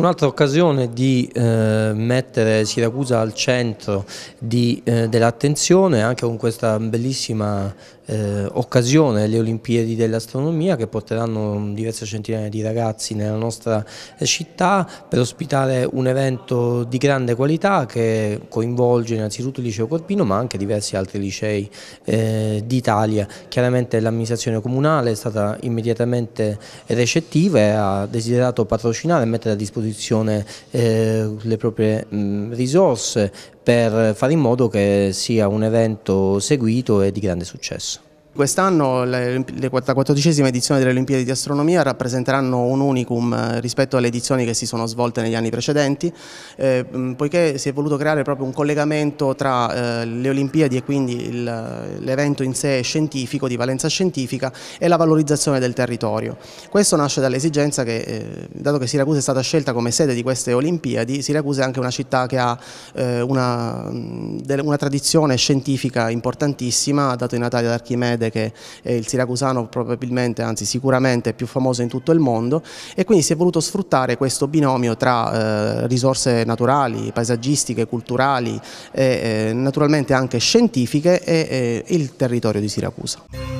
un'altra occasione di eh, mettere Siracusa al centro eh, dell'attenzione anche con questa bellissima eh, occasione, le Olimpiadi dell'Astronomia che porteranno diverse centinaia di ragazzi nella nostra eh, città per ospitare un evento di grande qualità che coinvolge innanzitutto il liceo Corpino ma anche diversi altri licei eh, d'Italia. Chiaramente l'amministrazione comunale è stata immediatamente eh, recettiva e ha desiderato patrocinare e mettere a disposizione disposizione eh, le proprie mh, risorse per fare in modo che sia un evento seguito e di grande successo. Quest'anno le, la quattordicesima edizione delle Olimpiadi di Astronomia rappresenteranno un unicum eh, rispetto alle edizioni che si sono svolte negli anni precedenti, eh, mm, poiché si è voluto creare proprio un collegamento tra eh, le Olimpiadi e quindi l'evento in sé scientifico, di valenza scientifica, e la valorizzazione del territorio. Questo nasce dall'esigenza che, eh, dato che Siracusa è stata scelta come sede di queste Olimpiadi, Siracusa è anche una città che ha eh, una, mm, una tradizione scientifica importantissima, dato i natali ad Archimede, crede che eh, il siracusano probabilmente, anzi sicuramente è più famoso in tutto il mondo e quindi si è voluto sfruttare questo binomio tra eh, risorse naturali, paesaggistiche, culturali e eh, naturalmente anche scientifiche e il territorio di Siracusa.